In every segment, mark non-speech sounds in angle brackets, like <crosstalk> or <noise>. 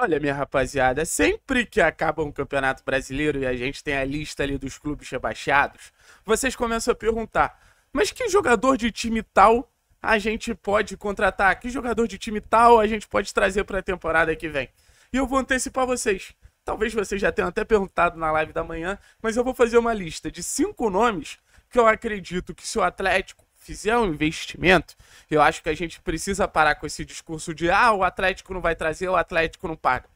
Olha, minha rapaziada, sempre que acaba um campeonato brasileiro e a gente tem a lista ali dos clubes rebaixados, vocês começam a perguntar: mas que jogador de time tal a gente pode contratar? Que jogador de time tal a gente pode trazer para a temporada que vem? E eu vou antecipar vocês. Talvez vocês já tenham até perguntado na live da manhã, mas eu vou fazer uma lista de cinco nomes que eu acredito que se o Atlético fizer um investimento, eu acho que a gente precisa parar com esse discurso de ah, o Atlético não vai trazer, o Atlético não paga.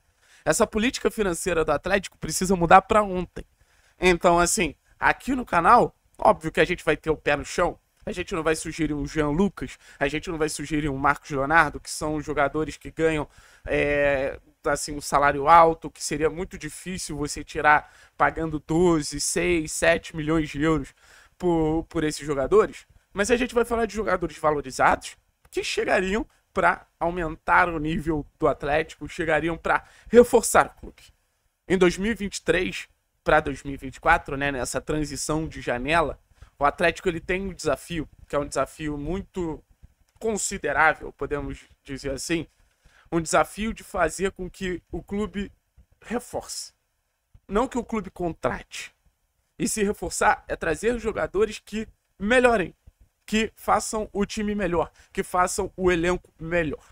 Essa política financeira do Atlético precisa mudar para ontem. Então, assim, aqui no canal, óbvio que a gente vai ter o pé no chão. A gente não vai sugerir um Jean Lucas, a gente não vai sugerir um Marcos Leonardo, que são jogadores que ganham é, assim, um salário alto, que seria muito difícil você tirar pagando 12, 6, 7 milhões de euros por, por esses jogadores. Mas a gente vai falar de jogadores valorizados que chegariam para aumentar o nível do Atlético, chegariam para reforçar o clube. Em 2023 para 2024, né, nessa transição de janela, o Atlético ele tem um desafio, que é um desafio muito considerável, podemos dizer assim, um desafio de fazer com que o clube reforce. Não que o clube contrate. E se reforçar é trazer jogadores que melhorem que façam o time melhor, que façam o elenco melhor.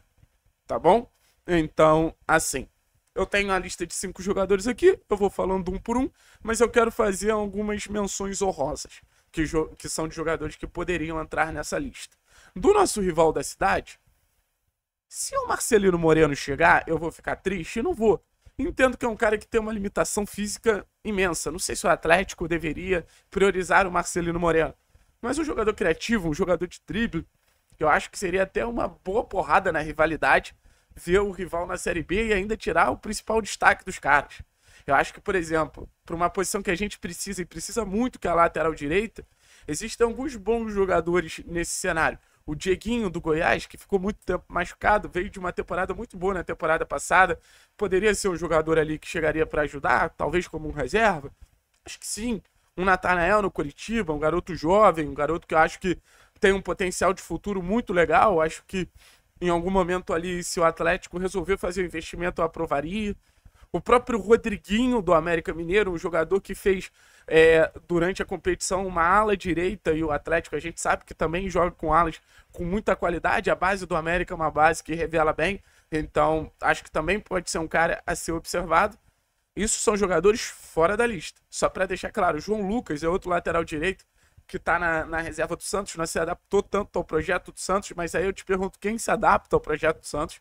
Tá bom? Então, assim. Eu tenho a lista de cinco jogadores aqui, eu vou falando um por um, mas eu quero fazer algumas menções honrosas, que, que são de jogadores que poderiam entrar nessa lista. Do nosso rival da cidade, se o Marcelino Moreno chegar, eu vou ficar triste? Não vou. Entendo que é um cara que tem uma limitação física imensa. Não sei se o Atlético deveria priorizar o Marcelino Moreno. Mas um jogador criativo, um jogador de drible, eu acho que seria até uma boa porrada na rivalidade ver o rival na Série B e ainda tirar o principal destaque dos caras. Eu acho que, por exemplo, para uma posição que a gente precisa e precisa muito, que é a lateral direita, existem alguns bons jogadores nesse cenário. O Dieguinho do Goiás, que ficou muito tempo machucado, veio de uma temporada muito boa na temporada passada. Poderia ser um jogador ali que chegaria para ajudar, talvez como um reserva? Acho que sim um Natanael no Curitiba, um garoto jovem, um garoto que eu acho que tem um potencial de futuro muito legal. Eu acho que em algum momento ali, se o Atlético resolver fazer o um investimento, eu aprovaria. O próprio Rodriguinho do América Mineiro, um jogador que fez é, durante a competição uma ala direita e o Atlético, a gente sabe que também joga com alas com muita qualidade. A base do América é uma base que revela bem, então acho que também pode ser um cara a ser observado. Isso são jogadores fora da lista. Só para deixar claro, João Lucas é outro lateral direito que está na, na, reserva do Santos, não se adaptou tanto ao projeto do Santos, mas aí eu te pergunto quem se adapta ao projeto do Santos.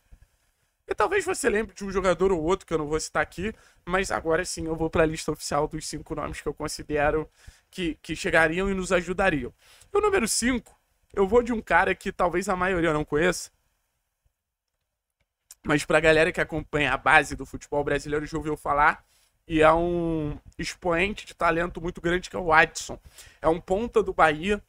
E talvez você lembre de um jogador ou outro que eu não vou citar aqui, mas agora sim eu vou para a lista oficial dos cinco nomes que eu considero que, que chegariam e nos ajudariam. o número cinco, eu vou de um cara que talvez a maioria não conheça, mas para a galera que acompanha a base do futebol brasileiro, já ouviu falar. E é um expoente de talento muito grande que é o Watson. É um ponta do Bahia,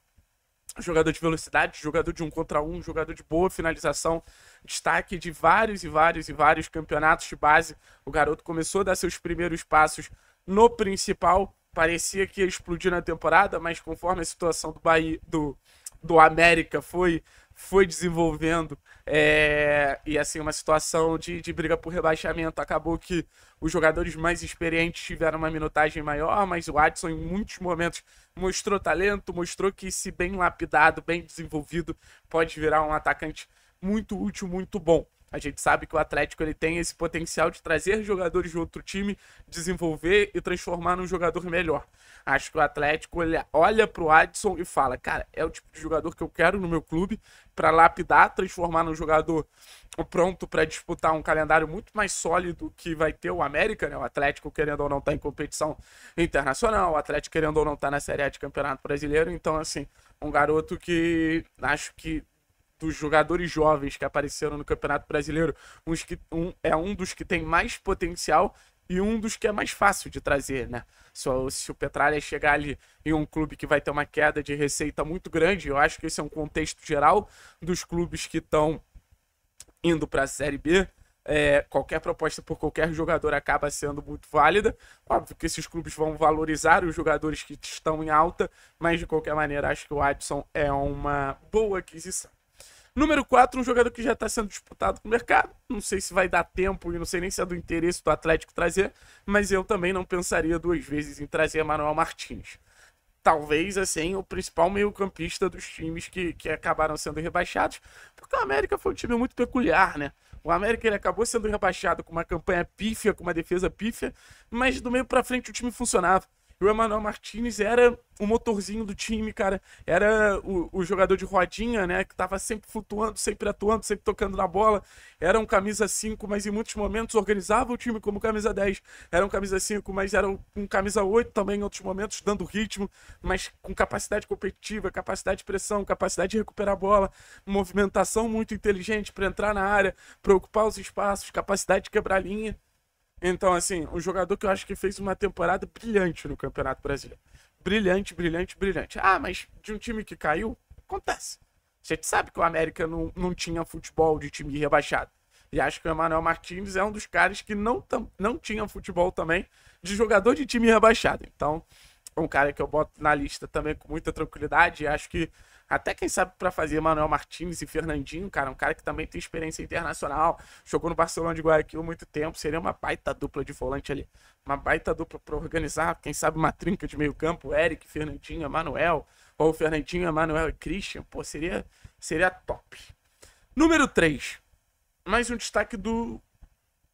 jogador de velocidade, jogador de um contra um, jogador de boa finalização, destaque de vários e vários e vários campeonatos de base. O garoto começou a dar seus primeiros passos no principal, parecia que ia explodir na temporada, mas conforme a situação do Bahia, do, do América foi foi desenvolvendo, é, e assim, uma situação de, de briga por rebaixamento. Acabou que os jogadores mais experientes tiveram uma minutagem maior, mas o Adson, em muitos momentos, mostrou talento, mostrou que, se bem lapidado, bem desenvolvido, pode virar um atacante muito útil, muito bom. A gente sabe que o Atlético ele tem esse potencial de trazer jogadores de outro time, desenvolver e transformar num jogador melhor. Acho que o Atlético ele olha pro Adson e fala: "Cara, é o tipo de jogador que eu quero no meu clube para lapidar, transformar num jogador pronto para disputar um calendário muito mais sólido que vai ter o América, né? O Atlético querendo ou não tá em competição internacional, o Atlético querendo ou não tá na Série A de Campeonato Brasileiro, então assim, um garoto que acho que dos jogadores jovens que apareceram no Campeonato Brasileiro, uns que, um, é um dos que tem mais potencial e um dos que é mais fácil de trazer, né? Se, se o Petralha chegar ali em um clube que vai ter uma queda de receita muito grande, eu acho que esse é um contexto geral dos clubes que estão indo para a Série B. É, qualquer proposta por qualquer jogador acaba sendo muito válida. Óbvio que esses clubes vão valorizar os jogadores que estão em alta, mas de qualquer maneira acho que o Adson é uma boa aquisição. Número 4, um jogador que já está sendo disputado no mercado. Não sei se vai dar tempo e não sei nem se é do interesse do Atlético trazer, mas eu também não pensaria duas vezes em trazer Manuel Martins. Talvez, assim, o principal meio-campista dos times que, que acabaram sendo rebaixados, porque o América foi um time muito peculiar, né? O América ele acabou sendo rebaixado com uma campanha pífia, com uma defesa pífia, mas do meio para frente o time funcionava. E o Emanuel Martinez era o motorzinho do time, cara. Era o, o, jogador de rodinha, né? Que tava sempre flutuando, sempre atuando, sempre tocando na bola. Era um camisa 5, mas em muitos momentos organizava o time como camisa 10. Era um camisa 5, mas era um camisa 8 também em outros momentos, dando ritmo, mas com capacidade competitiva, capacidade de pressão, capacidade de recuperar a bola, movimentação muito inteligente para entrar na área, para ocupar os espaços, capacidade de quebrar linha. Então, assim, um jogador que eu acho que fez uma temporada brilhante no Campeonato Brasileiro. Brilhante, brilhante, brilhante. Ah, mas de um time que caiu, acontece. A gente sabe que o América não, não tinha futebol de time rebaixado. E acho que o Emanuel Martins é um dos caras que não, tam, não tinha futebol também de jogador de time rebaixado. Então, um cara que eu boto na lista também com muita tranquilidade. E acho que até quem sabe para fazer Manuel Martins e Fernandinho, cara, um cara que também tem experiência internacional, jogou no Barcelona de Guayaquil muito tempo, seria uma baita dupla de volante ali, uma baita dupla para organizar, quem sabe uma trinca de meio campo, Eric, Fernandinho, Manuel, ou Fernandinho, Manuel e Christian, pô, seria, seria top. Número 3, mais um destaque do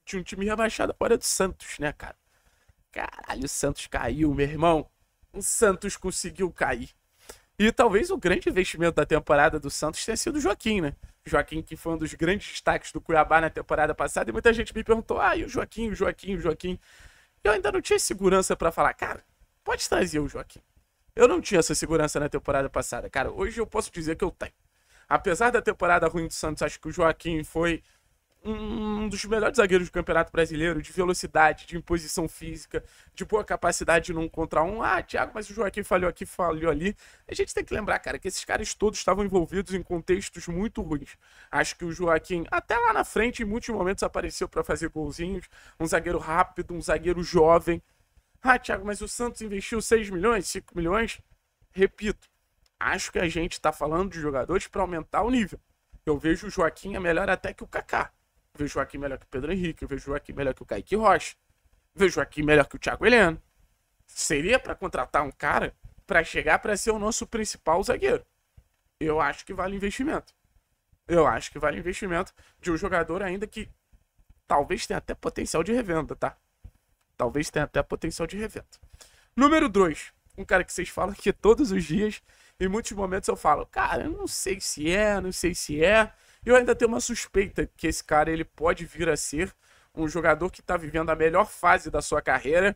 de um time rebaixado agora é do Santos, né, cara? Caralho, o Santos caiu, meu irmão. O Santos conseguiu cair. E talvez o grande investimento da temporada do Santos tenha sido o Joaquim, né? Joaquim, que foi um dos grandes destaques do Cuiabá na temporada passada, e muita gente me perguntou: ah, e o Joaquim, o Joaquim, o Joaquim. Eu ainda não tinha segurança para falar, cara, pode trazer o Joaquim. Eu não tinha essa segurança na temporada passada, cara. Hoje eu posso dizer que eu tenho. Apesar da temporada ruim do Santos, acho que o Joaquim foi um dos melhores zagueiros do Campeonato Brasileiro, de velocidade, de imposição física, de boa capacidade num contra um. Ah, Thiago, mas o Joaquim falhou aqui, falhou ali. A gente tem que lembrar, cara, que esses caras todos estavam envolvidos em contextos muito ruins. Acho que o Joaquim, até lá na frente, em muitos momentos apareceu para fazer golzinhos. Um zagueiro rápido, um zagueiro jovem. Ah, Thiago, mas o Santos investiu 6 milhões, 5 milhões? Repito, acho que a gente está falando de jogadores para aumentar o nível. Eu vejo o Joaquim é melhor até que o Kaká vejo aqui melhor que o Pedro Henrique, eu vejo aqui melhor que o Kaique Rocha, vejo aqui melhor que o Thiago Heleno. Seria para contratar um cara para chegar para ser o nosso principal zagueiro. Eu acho que vale investimento. Eu acho que vale investimento de um jogador ainda que talvez tenha até potencial de revenda, tá? Talvez tenha até potencial de revenda. Número 2. Um cara que vocês falam que todos os dias, em muitos momentos eu falo, cara, eu não sei se é, não sei se é. Eu ainda tenho uma suspeita que esse cara ele pode vir a ser um jogador que está vivendo a melhor fase da sua carreira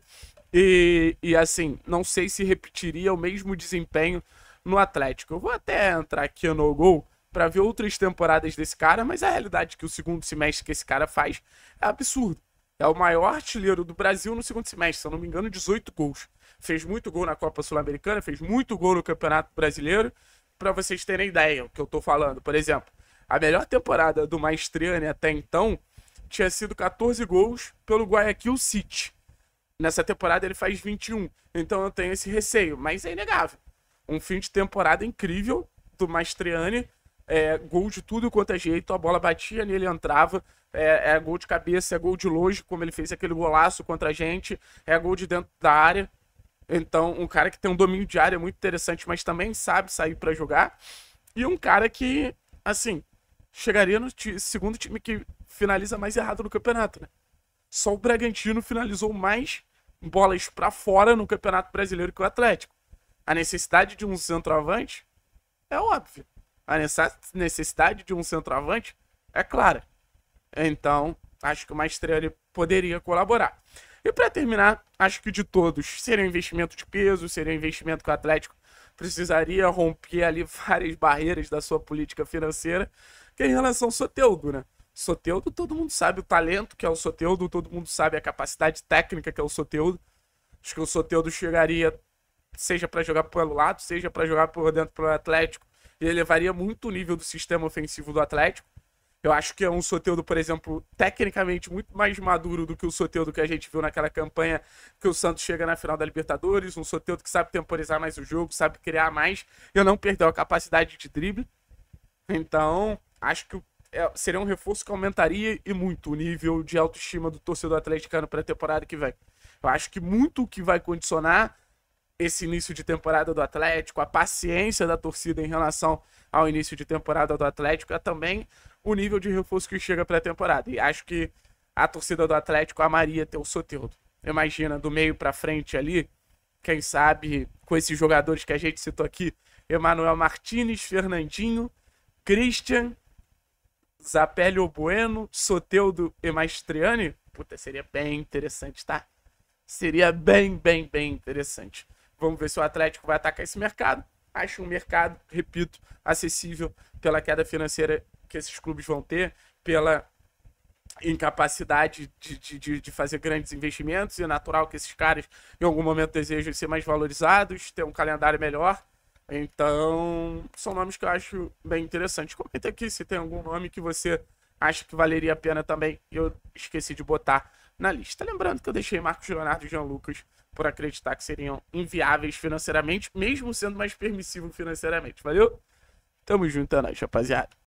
e, e assim, não sei se repetiria o mesmo desempenho no Atlético. Eu vou até entrar aqui no Gol para ver outras temporadas desse cara, mas a realidade é que o segundo semestre que esse cara faz é absurdo. É o maior artilheiro do Brasil no segundo semestre, se eu não me engano, 18 gols. Fez muito gol na Copa Sul-Americana, fez muito gol no Campeonato Brasileiro, para vocês terem ideia o que eu estou falando. Por exemplo, a melhor temporada do Maestriani né, até então tinha sido 14 gols pelo Guayaquil City. Nessa temporada ele faz 21, então eu tenho esse receio, mas é inegável. Um fim de temporada incrível do Maestriani, é, gol de tudo quanto é jeito, a bola batia nele, entrava, é, é, gol de cabeça, é gol de longe, como ele fez aquele golaço contra a gente, é gol de dentro da área. Então, um cara que tem um domínio de área muito interessante, mas também sabe sair para jogar. E um cara que, assim, chegaria no segundo time que finaliza mais errado no campeonato, né? Só o Bragantino finalizou mais bolas para fora no Campeonato Brasileiro que o Atlético. A necessidade de um centroavante é óbvia. A necessidade de um centroavante é clara. Então, acho que o Mastrelli poderia colaborar. E para terminar, acho que de todos, seria um investimento de peso, seria um investimento que o Atlético precisaria romper ali <laughs> várias barreiras da sua política financeira em relação ao Soteudo, né? Soteudo, todo mundo sabe o talento que é o Soteudo, todo mundo sabe a capacidade técnica que é o Soteudo. Acho que o Soteudo chegaria, seja para jogar pelo lado, seja para jogar por dentro pro Atlético, e elevaria muito o nível do sistema ofensivo do Atlético. Eu acho que é um Soteudo, por exemplo, tecnicamente muito mais maduro do que o Soteudo que a gente viu naquela campanha que o Santos chega na final da Libertadores. Um Soteudo que sabe temporizar mais o jogo, sabe criar mais. Eu não perdeu a capacidade de drible. Então, acho que é, seria um reforço que aumentaria e muito o nível de autoestima do torcedor atleticano para a temporada que vem. Eu acho que muito o que vai condicionar esse início de temporada do Atlético, a paciência da torcida em relação ao início de temporada do Atlético, é também o nível de reforço que chega para a temporada. E acho que a torcida do Atlético amaria ter o Soteldo. Imagina, do meio para frente ali, quem sabe, com esses jogadores que a gente citou aqui, Emanuel Martinez, Fernandinho, Christian Zapelio Bueno, Soteudo e Maestriani? Puta, seria bem interessante, tá? Seria bem, bem, bem interessante. Vamos ver se o Atlético vai atacar esse mercado. Acho um mercado, repito, acessível pela queda financeira que esses clubes vão ter, pela incapacidade de, de, de, fazer grandes investimentos. E é natural que esses caras, em algum momento, desejam ser mais valorizados, ter um calendário melhor. Então, são nomes que eu acho bem interessantes. Comenta aqui se tem algum nome que você acha que valeria a pena também. Eu esqueci de botar na lista. Lembrando que eu deixei Marcos Leonardo e Jean Lucas por acreditar que seriam inviáveis financeiramente, mesmo sendo mais permissivo financeiramente. Valeu? Tamo junto, é nóis, rapaziada.